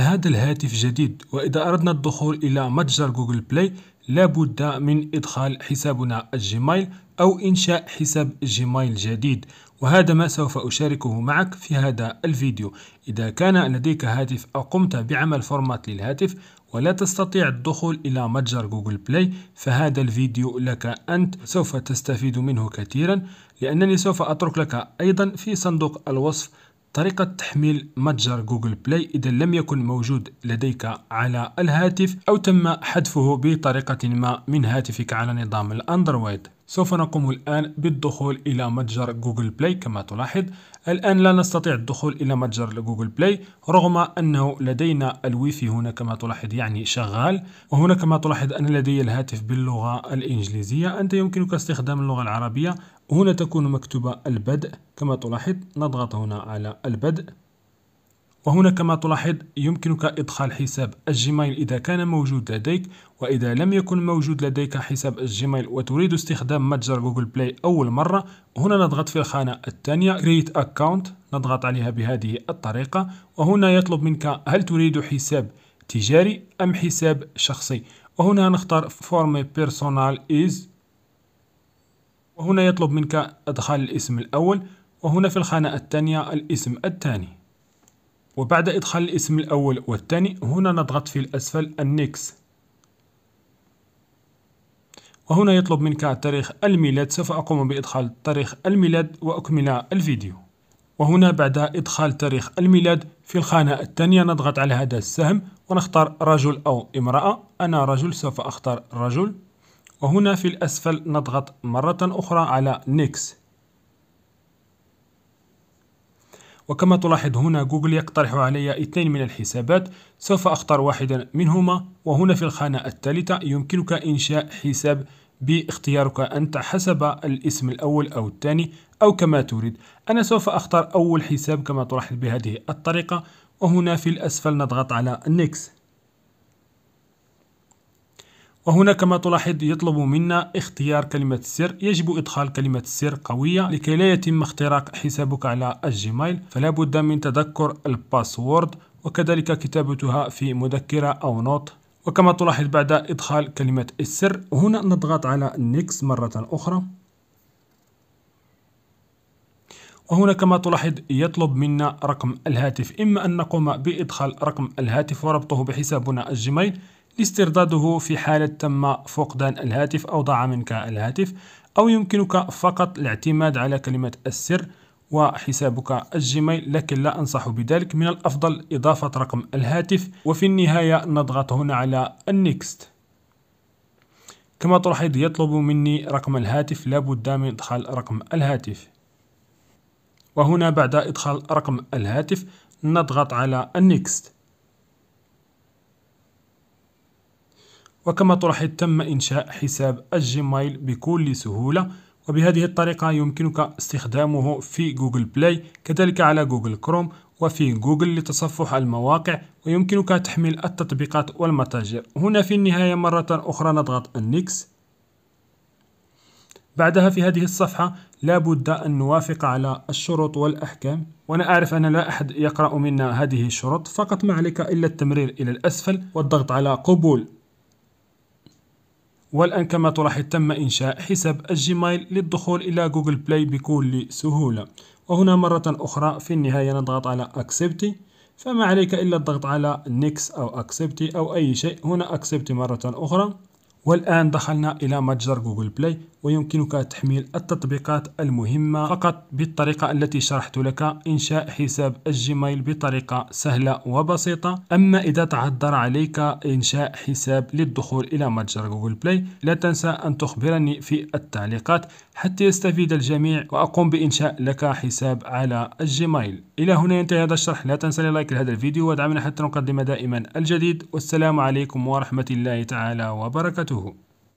هذا الهاتف جديد وإذا أردنا الدخول إلى متجر جوجل بلاي لابد من إدخال حسابنا الجيميل أو إنشاء حساب جيميل جديد وهذا ما سوف أشاركه معك في هذا الفيديو إذا كان لديك هاتف أو قمت بعمل فورمات للهاتف ولا تستطيع الدخول إلى متجر جوجل بلاي فهذا الفيديو لك أنت سوف تستفيد منه كثيرا لأنني سوف أترك لك أيضا في صندوق الوصف طريقة تحميل متجر جوجل بلاي إذا لم يكن موجود لديك على الهاتف أو تم حذفه بطريقة ما من هاتفك على نظام الأندرويد سوف نقوم الآن بالدخول إلى متجر جوجل بلاي كما تلاحظ الآن لا نستطيع الدخول إلى متجر جوجل بلاي رغم أنه لدينا الويفي هنا كما تلاحظ يعني شغال وهنا كما تلاحظ أن لدي الهاتف باللغة الإنجليزية أنت يمكنك استخدام اللغة العربية هنا تكون مكتوبة البدء كما تلاحظ نضغط هنا على البدء وهنا كما تلاحظ يمكنك إدخال حساب الجيميل إذا كان موجود لديك وإذا لم يكن موجود لديك حساب الجيميل وتريد استخدام متجر جوجل بلاي أول مرة هنا نضغط في الخانة الثانية Create Account نضغط عليها بهذه الطريقة وهنا يطلب منك هل تريد حساب تجاري أم حساب شخصي وهنا نختار My Personal Is وهنا يطلب منك إدخال الاسم الأول وهنا في الخانة الثانية الاسم الثاني وبعد إدخال الاسم الأول والثاني هنا نضغط في الأسفل النكس وهنا يطلب منك تاريخ الميلاد سوف أقوم بإدخال تاريخ الميلاد وأكمل الفيديو وهنا بعد إدخال تاريخ الميلاد في الخانة الثانية نضغط على هذا السهم ونختار رجل أو امرأة أنا رجل سوف أختار رجل وهنا في الأسفل نضغط مرة أخرى على نيكس وكما تلاحظ هنا جوجل يقترح علي اثنين من الحسابات سوف أختار واحدا منهما وهنا في الخانة الثالثة يمكنك إنشاء حساب باختيارك أنت حسب الاسم الأول أو الثاني أو كما تريد أنا سوف أختار أول حساب كما تلاحظ بهذه الطريقة وهنا في الأسفل نضغط على Next وهنا كما تلاحظ يطلب منا اختيار كلمة السر يجب إدخال كلمة السر قوية لكي لا يتم اختراق حسابك على الجيميل فلا بد من تذكر الباسورد وكذلك كتابتها في مذكرة أو نوت وكما تلاحظ بعد إدخال كلمة السر هنا نضغط على نيكس مرة أخرى وهنا كما تلاحظ يطلب منا رقم الهاتف إما أن نقوم بإدخال رقم الهاتف وربطه بحسابنا الجيميل استرداده في حالة تم فقدان الهاتف أو ضاع منك الهاتف أو يمكنك فقط الاعتماد على كلمة السر وحسابك الجيميل لكن لا أنصح بذلك من الأفضل إضافة رقم الهاتف وفي النهاية نضغط هنا على النكست كما تلاحظ يطلب مني رقم الهاتف لابد من إدخال رقم الهاتف وهنا بعد إدخال رقم الهاتف نضغط على النكست وكما تلاحظ تم إنشاء حساب الجيميل بكل سهولة وبهذه الطريقة يمكنك استخدامه في جوجل بلاي كذلك على جوجل كروم وفي جوجل لتصفح المواقع ويمكنك تحميل التطبيقات والمتاجر هنا في النهاية مرة أخرى نضغط النكس بعدها في هذه الصفحة لابد أن نوافق على الشروط والأحكام وأنا أعرف أن لا أحد يقرأ منا هذه الشروط فقط ما عليك إلا التمرير إلى الأسفل والضغط على قبول والآن كما تلاحظ تم إنشاء حساب الجيميل للدخول إلى جوجل بلاي بكل سهولة وهنا مرة أخرى في النهاية نضغط على أكسبتي فما عليك إلا الضغط على نيكس أو أكسبتي أو أي شيء هنا أكسبتي مرة أخرى والآن دخلنا إلى متجر جوجل بلاي ويمكنك تحميل التطبيقات المهمة فقط بالطريقة التي شرحت لك إنشاء حساب الجيميل بطريقة سهلة وبسيطة أما إذا تعذر عليك إنشاء حساب للدخول إلى متجر جوجل بلاي لا تنسى أن تخبرني في التعليقات حتى يستفيد الجميع وأقوم بإنشاء لك حساب على الجيميل إلى هنا ينتهي هذا الشرح لا تنسى لايك لهذا الفيديو ودعمنا حتى نقدم دائما الجديد والسلام عليكم ورحمة الله تعالى وبركاته